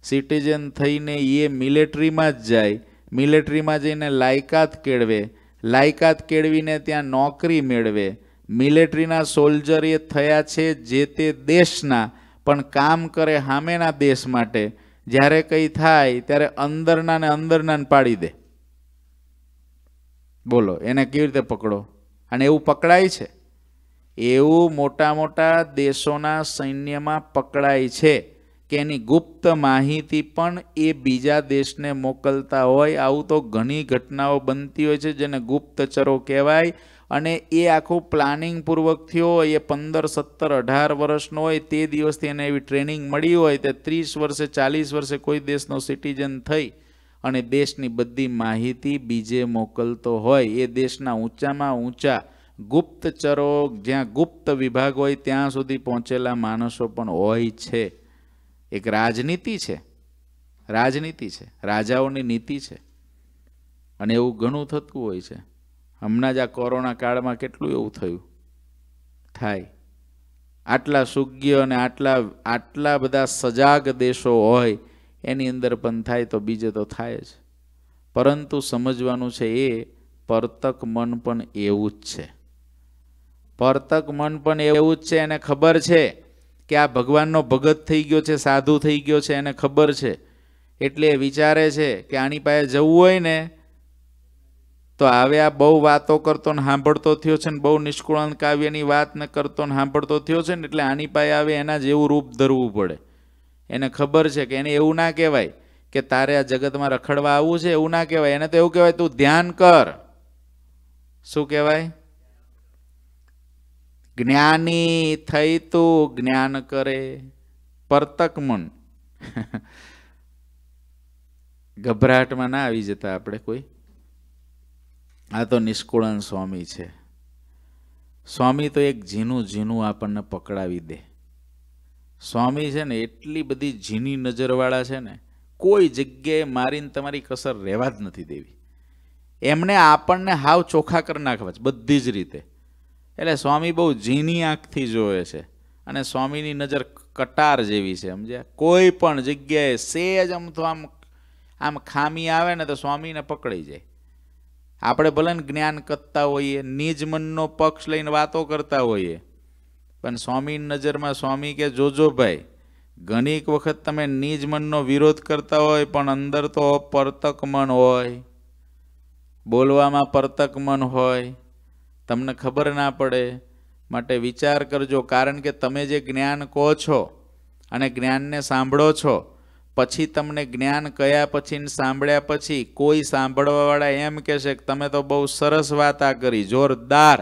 સિટીઝન થઈને એ મિલેટરીમાં જ જાય મિલિટરીમાં જઈને લાયકાત કેળવે લાયકાત કેળવીને ત્યાં નોકરી મેળવે મિલેટરીના સોલ્જર એ થયા છે જે તે દેશના પણ કામ કરે સામેના દેશ માટે જ્યારે કંઈ થાય ત્યારે અંદરના ને અંદરના પાડી દે બોલો એને કેવી રીતે પકડો અને એવું પકડાય છે એવું મોટા મોટા દેશોના સૈન્યમાં પકડાય છે કે એની ગુપ્ત માહિતી પણ એ બીજા દેશને મોકલતા હોય આવું તો ઘણી ઘટનાઓ બનતી હોય છે જેને ગુપ્તચરો કહેવાય અને એ આખું પ્લાનિંગ પૂર્વક થયો હોય એ પંદર સત્તર અઢાર વર્ષનો હોય તે દિવસથી એને એવી ટ્રેનિંગ મળી હોય તે ત્રીસ વર્ષે ચાલીસ વર્ષે કોઈ દેશનો સિટીઝન થઈ અને દેશની બધી માહિતી બીજે મોકલતો હોય એ દેશના ઊંચામાં ઊંચા ગુપ્તચરો જ્યાં ગુપ્ત વિભાગ હોય ત્યાં સુધી પહોંચેલા માણસો પણ હોય છે એક રાજનીતિ છે રાજનીતિ છે રાજાઓની નીતિ છે અને એવું ઘણું થતું હોય છે હમણાં જ આ કોરોના કાળમાં કેટલું એવું થયું થાય આટલા સુજ્ઞ અને આટલા આટલા બધા સજાગ દેશો હોય એની અંદર પણ થાય તો બીજે તો થાય જ પરંતુ સમજવાનું છે એ પરતક મન પણ એવું જ છે પરતક મન પણ એવું જ છે એને ખબર છે કે આ ભગવાનનો ભગત થઈ ગયો છે સાધુ થઈ ગયો છે એને ખબર છે એટલે એ વિચારે છે કે આની પાસે જવું હોય ને તો હવે આ બહુ વાતો કરતો ને સાંભળતો થયો છે ને બહુ નિષ્કુળાંત કાવ્યની વાત ને કરતો ને સાંભળતો થયો છે ને એટલે આની પાસે આવે એના જેવું રૂપ ધરવું પડે એને ખબર છે કે એને એવું ના કહેવાય કે તારે આ જગતમાં રખડવા આવવું છે એવું ના કહેવાય એને તો એવું કહેવાય તું ધ્યાન કર શું કહેવાય જ્ઞાની થઈ તું જ્ઞાન કરે પરતક મન ગભરાટમાં ના આવી જતા આપણે કોઈ આ તો નિષ્કુળન સ્વામી છે સ્વામી તો એક ઝીણું ઝીણું આપણને પકડાવી દે સ્વામી છે ને એટલી બધી ઝીની નજરવાળા છે ને કોઈ જગ્યાએ મારીને તમારી કસર રહેવા જ નથી દેવી એમણે આપણને હાવ ચોખ્ખા કરી નાખવા છે બધી જ રીતે એટલે સ્વામી બહુ ઝીની આંખથી જોવે છે અને સ્વામીની નજર કટાર જેવી છે સમજ્યા કોઈ પણ જગ્યાએ સેજ આમ તો આમ આમ ખામી આવે ને તો સ્વામીને પકડી જાય આપણે ભલે જ્ઞાન કરતા હોઈએ નિજ મનનો પક્ષ લઈને વાતો કરતા હોઈએ પણ સ્વામીની નજરમાં સ્વામી કે જોજો ભાઈ ઘણીક વખત તમે નિજ મનનો વિરોધ કરતા હોય પણ અંદર તો પરતક મન હોય બોલવામાં પરતક મન હોય તમને ખબર ના પડે માટે વિચાર કરજો કારણ કે તમે જે જ્ઞાન કહો છો અને જ્ઞાનને સાંભળો છો પછી તમને જ્ઞાન કયા પછી સાંભળ્યા પછી કોઈ સાંભળવાવાળા એમ કહેશે કે તમે તો બહુ સરસ વાત આ કરી જોરદાર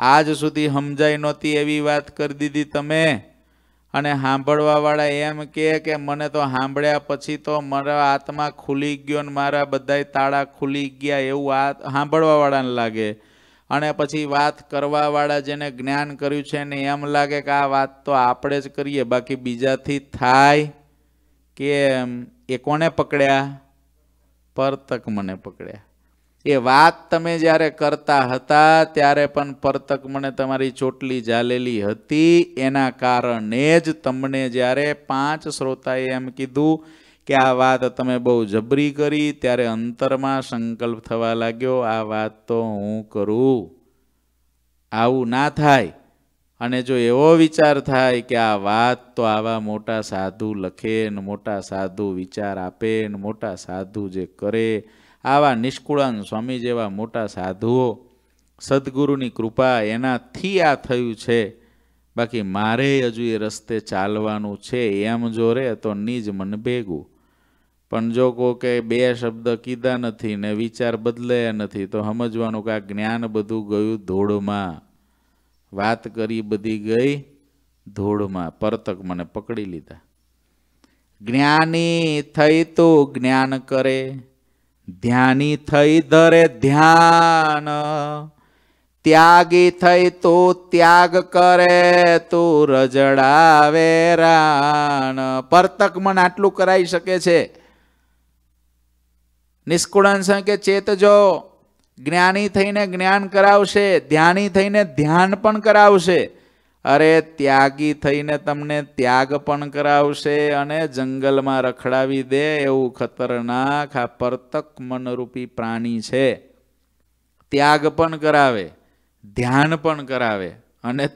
આજ સુધી સમજાઈ નહોતી એવી વાત કરી દીધી તમે અને સાંભળવાવાળા એમ કે મને તો સાંભળ્યા પછી તો મારા આત્મા ખુલી ગયો ને મારા બધાય તાળા ખુલી ગયા એવું આ સાંભળવાવાળાને લાગે અને પછી વાત કરવાવાળા જેને જ્ઞાન કર્યું છે ને એમ લાગે કે આ વાત તો આપણે જ કરીએ બાકી બીજાથી થાય કે એ કોને પકડ્યા પરતક મને પકડ્યા એ વાત તમે જ્યારે કરતા હતા ત્યારે પણ પરતક મને તમારી ચોટલી ઝાલેલી હતી એના કારણે જ તમને જ્યારે પાંચ શ્રોતાએ એમ કીધું કે આ વાત તમે બહુ જબરી કરી ત્યારે અંતરમાં સંકલ્પ થવા લાગ્યો આ વાત તો હું કરું આવું ના થાય અને જો એવો વિચાર થાય કે આ વાત તો આવા મોટા સાધુ લખે ને મોટા સાધુ વિચાર આપે ને મોટા સાધુ જે કરે આવા નિષ્કુળાન સ્વામી જેવા મોટા સાધુઓ સદગુરુની કૃપા એનાથી આ થયું છે બાકી મારે હજુ એ રસ્તે ચાલવાનું છે એમ જો તો નિજ મન ભેગું પણ જો કો કે બે શબ્દ કીધા નથી ને વિચાર બદલાયા નથી તો સમજવાનું કે આ જ્ઞાન બધું ગયું ધોળમાં વાત કરી બધી ગઈ ધોળમાં પરતક મને પકડી લીધા જ્ઞાની થઈ તો જ્ઞાન કરે ધ્યાની થઈ ધરે ધ્યાન ત્યાગી થઈ તો ત્યાગ કરે તું રજડાવે રાન પરતક મન આટલું કરાઈ શકે છે નિષ્કુળન સંકે ચેત જો જ્ઞાની થઈને જ્ઞાન કરાવશે ધ્યાની થઈને ધ્યાન પણ કરાવશે અરે ત્યાગી થઈને તમને ત્યાગ પણ કરાવશે અને જંગલમાં રખડાવી દે એવું ખતરનાક આ પરતક મનરૂપી પ્રાણી છે ત્યાગ પણ કરાવે ધ્યાન પણ કરાવે અને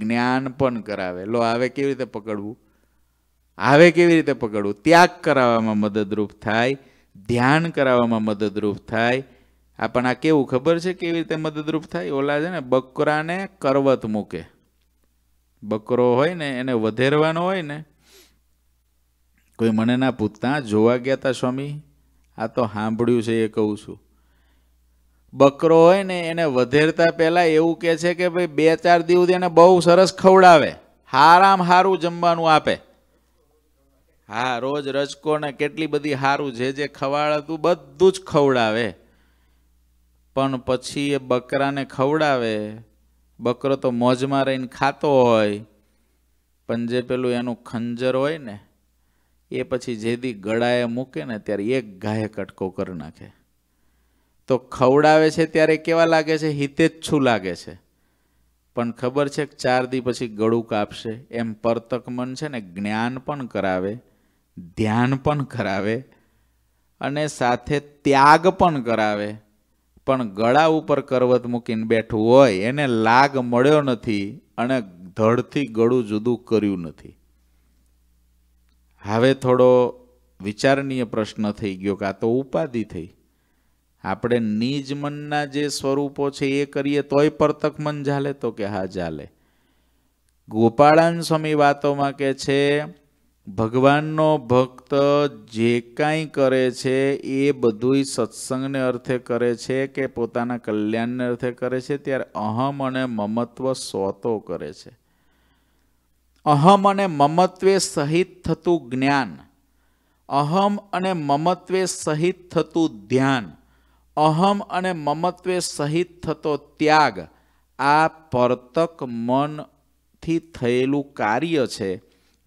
જ્ઞાન પણ કરાવે લો આવે કેવી રીતે પકડવું આવે કેવી રીતે પકડવું ત્યાગ કરાવવામાં મદદરૂપ થાય ધ્યાન કરાવવામાં મદદરૂપ થાય આ પણ આ કેવું ખબર છે કેવી રીતે મદદરૂપ થાય ઓલા છે ને બકરાને કરવત મૂકે બકરો હોય ને એને વધેરવાનો હોય ને કોઈ મને ના પૂછતા જોવા ગયા તા સ્વામી આ તો સાંભળ્યું છે એ કહું છું બકરો હોય ને એને વધેરતા પહેલાં એવું કે છે કે ભાઈ બે ચાર દિવસ એને બહુ સરસ ખવડાવે હારામ હારું જમવાનું આપે હા રોજ રજકો ને કેટલી બધી હારું જે જે તું બધું જ ખવડાવે પણ પછી એ બકરાને ખવડાવે બકરો તો મોજમાં રહીને ખાતો હોય પણ જે પેલું એનું ખંજર હોય ને એ પછી જેદી ગળાએ મૂકે ને ત્યારે એક ગાયે કટકો કરી નાખે તો ખવડાવે છે ત્યારે કેવા લાગે છે હિતેચ્છું લાગે છે પણ ખબર છે કે ચાર દી પછી ગળું કાપશે એમ પરતક મન છે ને જ્ઞાન પણ કરાવે ધ્યાન પણ કરાવે અને સાથે ત્યાગ પણ કરાવે પણ ગળા ઉપર કરવત મૂકીને બેઠું હોય એને લાગ મળ્યો નથી અને ધડથી ગળું જુદું કર્યું નથી હવે થોડો વિચારણીય પ્રશ્ન થઈ ગયો કે આ તો ઉપાધિ થઈ આપણે નિજ મનના જે સ્વરૂપો છે એ કરીએ તોય પરતક મન ઝાલે તો કે હા ઝાલે ગોપાળાન સ્વામી વાતોમાં કે છે ભગવાનનો ભક્ત જે કાંઈ કરે છે એ બધુંય સત્સંગને અર્થે કરે છે કે પોતાના કલ્યાણને અર્થે કરે છે ત્યારે અહમ અને મમત્વ સોતો કરે છે અહમ અને મમત્વે સહિત થતું જ્ઞાન અહમ અને મમત્વે સહિત થતું ધ્યાન અહમ અને મમત્વે સહિત થતો ત્યાગ આ પરતક મનથી થયેલું કાર્ય છે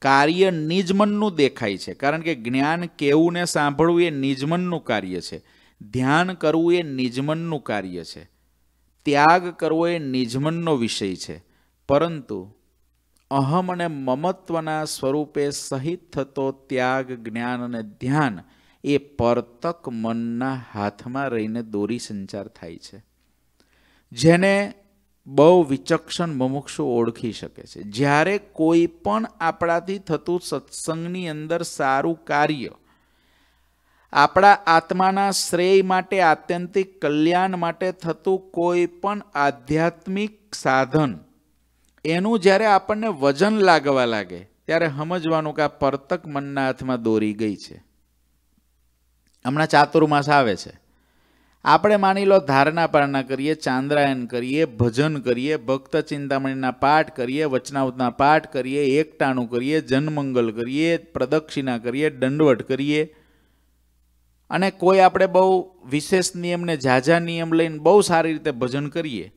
કાર્ય નિજમનનું દેખાય છે કારણ કે જ્ઞાન કેવું ને સાંભળવું એ નિજમનનું કાર્ય છે ધ્યાન કરવું એ નિજમનનું કાર્ય છે ત્યાગ કરવો એ નિજમનનો વિષય છે પરંતુ અહમ અને મમત્વના સ્વરૂપે સહિત થતો ત્યાગ જ્ઞાન અને ધ્યાન એ પરતક મનના હાથમાં રહીને દોરી સંચાર થાય છે જેને બહુ વિચક્ષણ મુમુક્ષુ ઓળખી શકે છે જ્યારે કોઈ પણ આપણાથી થતું સત્સંગની અંદર સારું કાર્ય આપણા આત્માના શ્રેય માટે આત્યંતિક કલ્યાણ માટે થતું કોઈ પણ આધ્યાત્મિક સાધન એનું જ્યારે આપણને વજન લાગવા લાગે ત્યારે સમજવાનું કે આ પરતક મનના હાથમાં દોરી ગઈ છે હમણાં ચાતુર્માસ આવે છે આપણે માની લો ધારણા પારણા કરીએ ચાંદ્રાયન કરીએ ભજન કરીએ ભક્ત ચિંતામણીના પાઠ કરીએ વચનાવતના પાઠ કરીએ એકટાણું કરીએ જનમંગલ કરીએ પ્રદક્ષિણા કરીએ દંડવટ કરીએ અને કોઈ આપણે બહુ વિશેષ નિયમને ઝાઝા નિયમ લઈને બહુ સારી રીતે ભજન કરીએ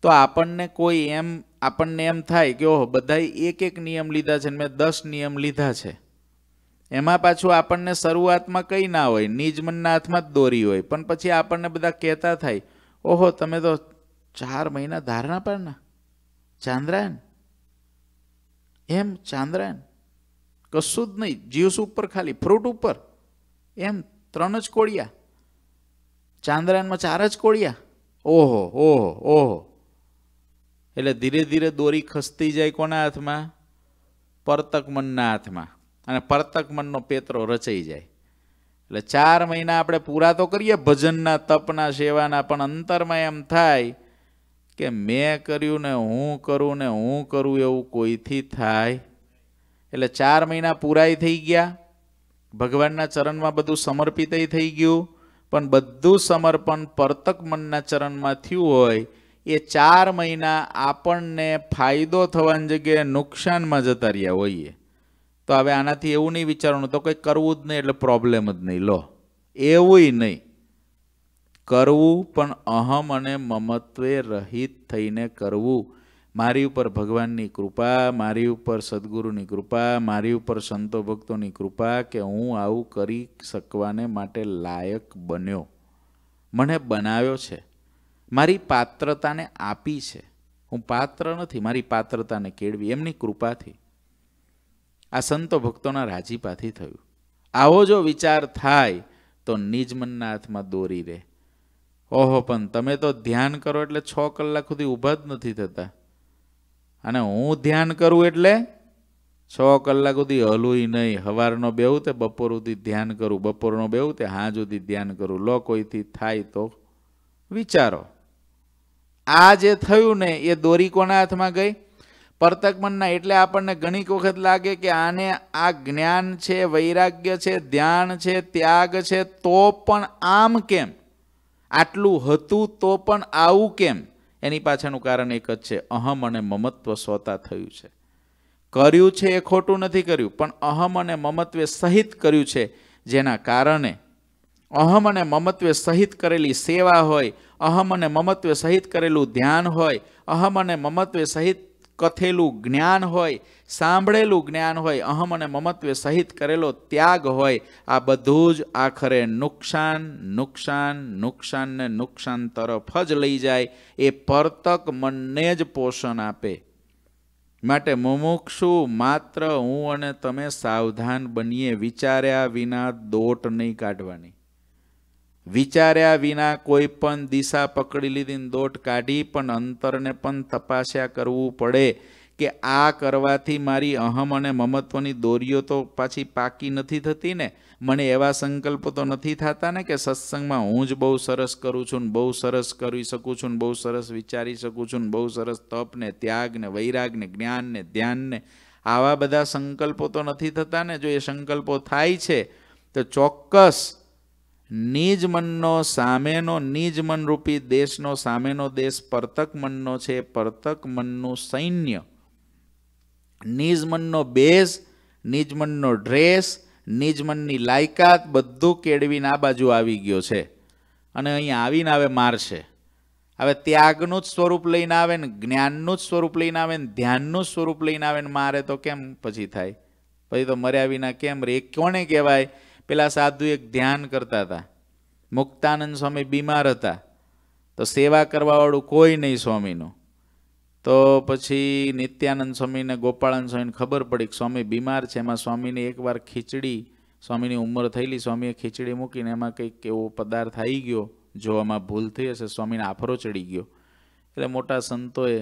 તો આપણને કોઈ એમ આપણને એમ થાય કે ઓહો બધાએ એક એક નિયમ લીધા છે અને મેં દસ નિયમ લીધા છે એમાં પાછું આપણને શરૂઆતમાં કંઈ ના હોય નિજમનના હાથમાં જ દોરી હોય પણ પછી આપણને બધા કહેતા થાય ઓહો તમે તો ચાર મહિના ધારણા પરના ચાંદ્રાયન એમ ચાંદ્રાયન કશું જ નહીં જ્યુસ ઉપર ખાલી ફ્રૂટ ઉપર એમ ત્રણ જ કોળિયા ચાંદ્રાયનમાં ચાર જ કોળિયા ઓહો ઓહો ઓહો એટલે ધીરે ધીરે દોરી ખસતી જાય કોના હાથમાં પરતક મનના હાથમાં અને પરતક મનનો પેત્રો રચાઈ જાય એટલે ચાર મહિના આપણે પૂરા તો કરીએ ભજનના તપના સેવાના પણ અંતરમાં એમ થાય કે મેં કર્યું ને હું કરું ને હું કરું એવું કોઈથી થાય એટલે ચાર મહિના પૂરાય થઈ ગયા ભગવાનના ચરણમાં બધું સમર્પિત થઈ ગયું પણ બધું સમર્પણ પરતક મનના ચરણમાં થયું હોય એ ચાર મહિના આપણને ફાયદો થવાની જગ્યાએ નુકસાનમાં જતા રહ્યા હોઈએ તો હવે આનાથી એવું નહીં વિચારવાનું તો કંઈ કરવું જ નહીં એટલે પ્રોબ્લેમ જ નહીં લો એવું નહીં કરવું પણ અહમ અને મમત્વે રહિત થઈને કરવું મારી ઉપર ભગવાનની કૃપા મારી ઉપર સદગુરુની કૃપા મારી ઉપર સંતો ભક્તોની કૃપા કે હું આવું કરી શકવાને માટે લાયક બન્યો મને બનાવ્યો છે મારી પાત્રતાને આપી છે હું પાત્ર નથી મારી પાત્રતાને કેળવી એમની કૃપાથી આ સંતો ભક્તોના રાજીપાથી થયું આવો જો વિચાર થાય તો નિજ મનના હાથમાં દોરી રહે ઓહો પણ તમે તો ધ્યાન કરો એટલે છ કલાક સુધી ઊભા જ નથી થતા અને હું ધ્યાન કરું એટલે છ કલાક સુધી હલુય નહીં સવારનો બેવું તે બપોર સુધી ધ્યાન કરું બપોરનો બેવું તે હા સુધી ધ્યાન કરું લો કોઈથી થાય તો વિચારો આ જે થયું ને એ દોરી કોના હાથમાં ગઈ પરતકમનના એટલે આપણને ઘણીક વખત લાગે કે આને આ જ્ઞાન છે વૈરાગ્ય છે ધ્યાન છે ત્યાગ છે તો પણ આમ કેમ આટલું હતું તો પણ આવું કેમ એની પાછળનું કારણ એક જ છે અહમ અને મમત્વ સ્વતા થયું છે કર્યું છે એ ખોટું નથી કર્યું પણ અહમ અને મમત્વે સહિત કર્યું છે જેના કારણે અહમ અને મમત્વે સહિત કરેલી સેવા હોય અહમ અને મમત્વે સહિત કરેલું ધ્યાન હોય અહમ અને મમત્વે સહિત કથેલું જ્ઞાન હોય સાંભળેલું જ્ઞાન હોય અહમ અને મમત્વે સહિત કરેલો ત્યાગ હોય આ બધું જ આખરે નુકસાન નુકસાન નુકસાનને નુકસાન તરફ જ લઈ જાય એ પરતક મનને જ પોષણ આપે માટે મુમુક્ષુ માત્ર હું અને તમે સાવધાન બનીએ વિચાર્યા વિના દોટ નહીં કાઢવાની વિચાર્યા વિના કોઈ પણ દિશા પકડી લીધીને દોટ કાઢી પણ અંતરને પણ તપાસ્યા કરવું પડે કે આ કરવાથી મારી અહમ અને મમત્વની દોરીઓ તો પાછી પાકી નથી થતી ને મને એવા સંકલ્પો તો નથી થતા ને કે સત્સંગમાં હું જ બહુ સરસ કરું છું ને બહુ સરસ કરી શકું છું ને બહુ સરસ વિચારી શકું છું ને બહુ સરસ તપને ત્યાગને વૈરાગને જ્ઞાનને ધ્યાનને આવા બધા સંકલ્પો તો નથી થતા ને જો એ સંકલ્પો થાય છે તો ચોક્કસ નિજ મનનો સામેનો નિજ મનરૂપી દેશનો સામેનો દેશ પરતક મનનો છે પરતક મનનું સૈન્ય નિજ મનનો બેઝ નિજ મનનો ડ્રેસ નિજ મનની લાયકાત બધું કેળવીને આ બાજુ આવી ગયો છે અને અહીં આવીને આવે મારશે હવે ત્યાગનું જ સ્વરૂપ લઈને આવે ને જ્ઞાનનું જ સ્વરૂપ લઈને આવે ને ધ્યાનનું સ્વરૂપ લઈને આવે ને મારે તો કેમ પછી થાય પછી તો મર્યા વિના કેમ રે કોને કહેવાય પેલા સાધુ એક ધ્યાન કરતા હતા મુક્તાનંદ સ્વામી બીમાર હતા તો સેવા કરવાવાળું કોઈ નહીં સ્વામીનું તો પછી નિત્યાનંદ સ્વામીને ગોપાળાનંદ સ્વામીને ખબર પડી કે સ્વામી બીમાર છે એમાં સ્વામીને એકવાર ખીચડી સ્વામીની ઉંમર થયેલી સ્વામીએ ખીચડી મૂકીને એમાં કંઈક એવો પદાર્થ આવી ગયો જોવામાં ભૂલ થઈ હશે સ્વામીને આફરો ચડી ગયો એટલે મોટા સંતોએ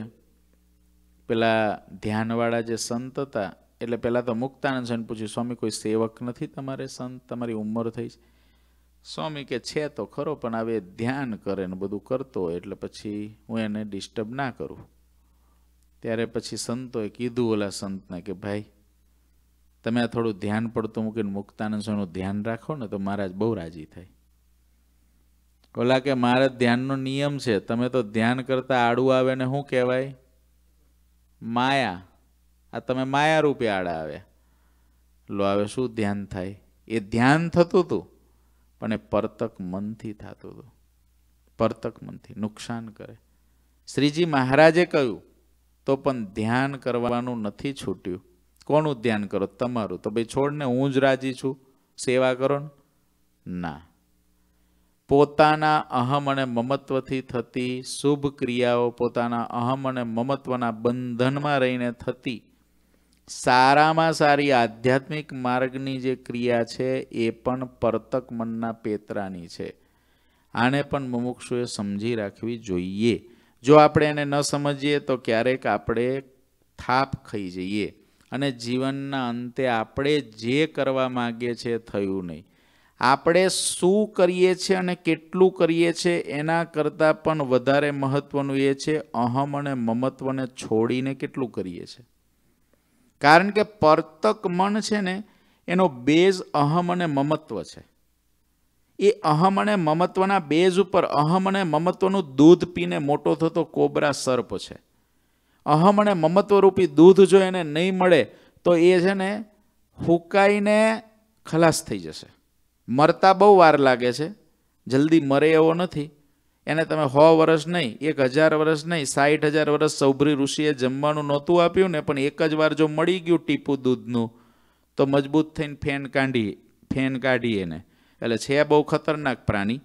પેલા ધ્યાનવાળા જે સંત હતા એટલે પહેલાં તો મુક્તાનંદ સ્વામી પૂછ્યું સ્વામી કોઈ સેવક નથી તમારે સંત તમારી ઉંમર થઈ છે સ્વામી કે છે તો ખરો પણ હવે ધ્યાન કરે ને બધું કરતો હોય એટલે પછી હું એને ડિસ્ટર્બ ના કરું ત્યારે પછી સંતોએ કીધું ઓલા સંતને કે ભાઈ તમે આ થોડું ધ્યાન પડતું મૂકીને મુક્તાનંદ સ્વામીનું ધ્યાન રાખો ને તો મહારાજ બહુ રાજી થાય ઓલા કે મારા ધ્યાનનો નિયમ છે તમે તો ધ્યાન કરતા આડું આવે ને શું કહેવાય માયા આ તમે માયા રૂપે આડા આવ્યા લો હવે શું ધ્યાન થાય એ ધ્યાન થતું હતું પણ એ પરતક મનથી થતું હતું પરતક મનથી નુકસાન કરે શ્રીજી મહારાજે કહ્યું તો પણ ધ્યાન કરવાનું નથી છૂટ્યું કોનું ધ્યાન કરો તમારું તો ભાઈ છોડને હું જ રાજી છું સેવા કરો ને ના પોતાના અહમ અને મમત્વથી થતી શુભ ક્રિયાઓ પોતાના અહમ અને મમત્વના બંધનમાં રહીને થતી સારામાં સારી આધ્યાત્મિક માર્ગની જે ક્રિયા છે એ પણ પરતક મનના પેતરાની છે આને પણ મુમુક્ષુએ સમજી રાખવી જોઈએ જો આપણે એને ન સમજીએ તો ક્યારેક આપણે થાપ ખાઈ જઈએ અને જીવનના અંતે આપણે જે કરવા માગીએ છીએ થયું નહીં આપણે શું કરીએ છીએ અને કેટલું કરીએ છીએ એના કરતાં પણ વધારે મહત્ત્વનું એ છે અહમ અને મમત્વને છોડીને કેટલું કરીએ છીએ કારણ કે પરતક મન છે ને એનો બેઝ અહમ અને મમત્વ છે એ અહમ અને મમત્વના બેઝ ઉપર અહમ અને મમત્વનું દૂધ પીને મોટો થતો કોબરા સર્પ છે અહમ અને મમત્વરૂપી દૂધ જો એને નહીં મળે તો એ છે ને હુકાઈને ખલાસ થઈ જશે મરતા બહુ વાર લાગે છે જલ્દી મરે એવો નથી એને તમે સો વર્ષ નહીં એક હજાર વર્ષ નહીં સાઠ હજાર વર્ષ સૌભરી ઋષિએ જમવાનું નહોતું આપ્યું ને પણ એક જ વાર જો મળી ગયું ટીપું દૂધનું તો મજબૂત થઈને ફેન કાઢી ફેન કાઢી એને એટલે છે બહુ ખતરનાક પ્રાણી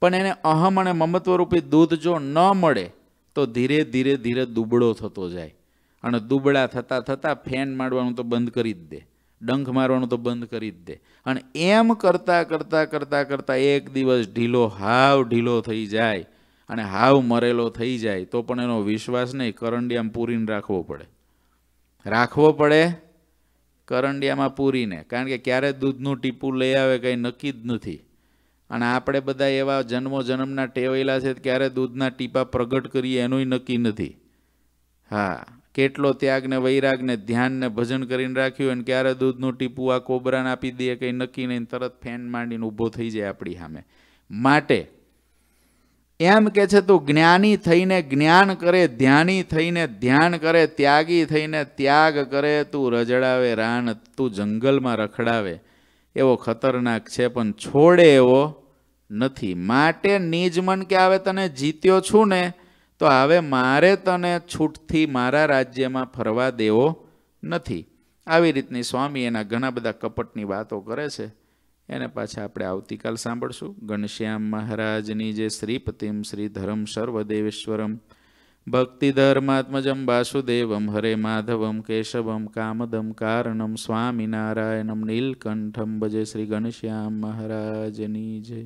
પણ એને અહમ અને મમત્વરૂપી દૂધ જો ન મળે તો ધીરે ધીરે ધીરે દુબળો થતો જાય અને દુબળા થતાં થતાં ફેન માડવાનું તો બંધ કરી જ દે ડંખ મારવાનું તો બંધ કરી જ દે અને એમ કરતાં કરતાં કરતાં કરતાં એક દિવસ ઢીલો હાવ ઢીલો થઈ જાય અને હાવ મરેલો થઈ જાય તો પણ એનો વિશ્વાસ નહીં કરંડિયામાં પૂરીને રાખવો પડે રાખવો પડે કરંડિયામાં પૂરીને કારણ કે ક્યારે દૂધનું ટીપું લઈ આવે કંઈ નક્કી જ નથી અને આપણે બધા એવા જન્મો જન્મના ટેવાયેલા છે ક્યારે દૂધના ટીપા પ્રગટ કરીએ એનુંય નક્કી નથી હા કેટલો ત્યાગને વૈરાગને ધ્યાનને ભજન કરીને રાખ્યું અને ક્યારે દૂધનું ટીપું આ કોબરાને આપી દઈએ કંઈ નક્કી નહીં તરત ફેન માંડીને ઊભો થઈ જાય આપણી સામે માટે એમ કે છે તું જ્ઞાની થઈને જ્ઞાન કરે ધ્યાની થઈને ધ્યાન કરે ત્યાગી થઈને ત્યાગ કરે તું રજડાવે રાન તું જંગલમાં રખડાવે એવો ખતરનાક છે પણ છોડે એવો નથી માટે નિજ મન કે આવે તને જીત્યો છું ને તો હવે મારે તને છૂટથી મારા રાજ્યમાં ફરવા દેવો નથી આવી રીતની સ્વામી એના ઘણા બધા કપટની વાતો કરે છે એને પાછા આપણે આવતીકાલ સાંભળશું ગણશ્યામ મહારાજની જે શ્રીપતિમ શ્રી ધરમ સર્વદેવેશ્વરમ ભક્તિ ધર્માત્મજમ વાસુદેવમ હરે માધવમ કેશવમ કામદમ કારણમ સ્વામિનારાયણમ નીલકંઠમ ભજે શ્રી ગણશ્યામ મહારાજની જય